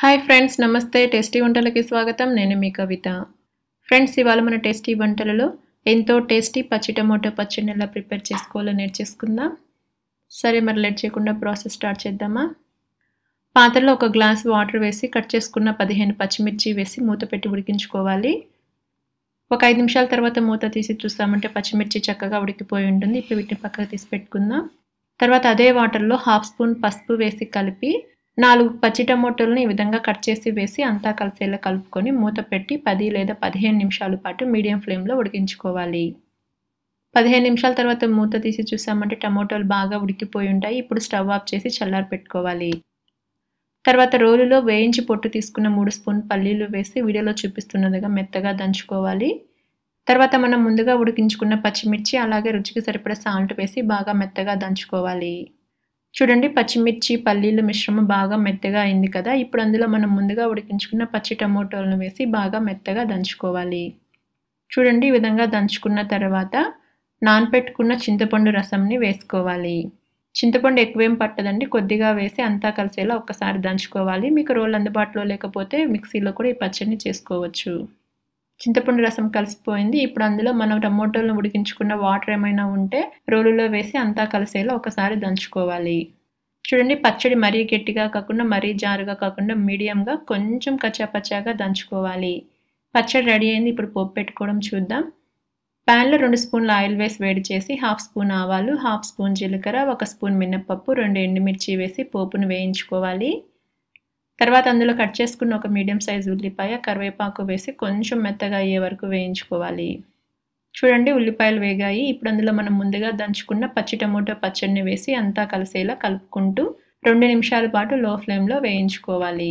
hi friends నమస్తే tasty వంటలకి స్వాగతం నేను మీ కవిత ఫ్రెండ్స్ ఇవాళ మన టేస్టీ వంటలలో ఎంతో టేస్టీ పచ్చి టమోటో పచ్చడిని ఎలా ప్రిపేర్ చేసుకోవాలో నేర్చేసుకుందాం సరే మరి లెట్ చేయకుండా ప్రాసెస్ స్టార్ట్ చేద్దామా పాత్రలో ఒక గ్లాస్ వాటర్ వేసి కట్ చేసుకున్న పదిహేను పచ్చిమిర్చి వేసి మూత పెట్టి ఉడికించుకోవాలి ఒక ఐదు నిమిషాల తర్వాత మూత తీసి చూస్తామంటే పచ్చిమిర్చి చక్కగా ఉడికిపోయి ఉంటుంది ఇప్పుడు వీటిని పక్కకు తీసి పెట్టుకుందాం తర్వాత అదే వాటర్లో హాఫ్ స్పూన్ పసుపు వేసి కలిపి నాలుగు పచ్చి టమోటాలను ఈ విధంగా కట్ చేసి వేసి అంతా కలిసేలా కలుపుకొని మూత పెట్టి పది లేదా పదిహేను నిమిషాల పాటు మీడియం ఫ్లేమ్లో ఉడికించుకోవాలి పదిహేను నిమిషాల తర్వాత మూత తీసి చూసామంటే టమోటాలు బాగా ఉడికిపోయి ఉంటాయి ఇప్పుడు స్టవ్ ఆఫ్ చేసి చల్లారి పెట్టుకోవాలి తర్వాత రోలులో వేయించి పొట్టు తీసుకున్న మూడు స్పూన్ పల్లీలు వేసి వీడియోలో చూపిస్తున్నదిగా మెత్తగా దంచుకోవాలి తర్వాత మనం ముందుగా ఉడికించుకున్న పచ్చిమిర్చి అలాగే రుచికి సరిపడే సాల్ట్ వేసి బాగా మెత్తగా దంచుకోవాలి చూడండి పచ్చిమిర్చి పల్లీల మిశ్రమం బాగా మెత్తగా అయింది కదా ఇప్పుడు అందులో మనం ముందుగా ఉడికించుకున్న పచ్చి టమోటోలను వేసి బాగా మెత్తగా దంచుకోవాలి చూడండి ఈ విధంగా దంచుకున్న తర్వాత నానపెట్టుకున్న చింతపండు రసంని వేసుకోవాలి చింతపండు ఎక్కువేం పట్టదండి కొద్దిగా వేసి అంతా కలిసేలా ఒక్కసారి దంచుకోవాలి మీకు రోల్ అందుబాటులో లేకపోతే మిక్సీలో కూడా ఈ పచ్చడిని చేసుకోవచ్చు చింతపండు రసం కలిసిపోయింది ఇప్పుడు అందులో మనం టమోటోలను ఉడికించుకున్న వాటర్ ఏమైనా ఉంటే రోలులో వేసి అంతా కలిసేలా ఒకసారి దంచుకోవాలి చూడండి పచ్చడి మరీ గట్టిగా కాకుండా మరీ జారుగా కాకుండా మీడియంగా కొంచెం కచ్చాపచ్చాగా దంచుకోవాలి పచ్చడి రెడీ అయింది ఇప్పుడు పోపు పెట్టుకోవడం చూద్దాం ప్యాన్లో రెండు స్పూన్ల ఆయిల్ వేసి వేడి చేసి హాఫ్ స్పూన్ ఆవాలు హాఫ్ స్పూన్ జీలకర్ర ఒక స్పూన్ మినప్పప్పు రెండు ఎండుమిర్చి వేసి పోపును వేయించుకోవాలి తర్వాత అందులో కట్ చేసుకున్న ఒక మీడియం సైజ్ ఉల్లిపాయ కరివేపాకు వేసి కొంచెం మెత్తగా అయ్యే వరకు వేయించుకోవాలి చూడండి ఉల్లిపాయలు వేగాయి ఇప్పుడు అందులో మనం ముందుగా దంచుకున్న పచ్చి టమోటో పచ్చడిని వేసి అంతా కలిసేలా కలుపుకుంటూ రెండు నిమిషాల పాటు లో ఫ్లేమ్లో వేయించుకోవాలి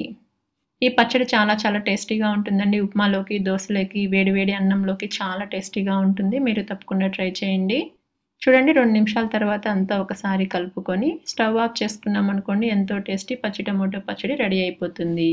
ఈ పచ్చడి చాలా చాలా టేస్టీగా ఉంటుందండి ఉప్మాలోకి దోశలోకి వేడివేడి అన్నంలోకి చాలా టేస్టీగా ఉంటుంది మీరు తప్పకుండా ట్రై చేయండి చూడండి రెండు నిమిషాల తర్వాత అంతా ఒకసారి కలుపుకొని స్టవ్ ఆఫ్ చేసుకున్నాం అనుకోండి ఎంతో టేస్టీ పచ్చి టమోటో పచ్చడి రెడీ అయిపోతుంది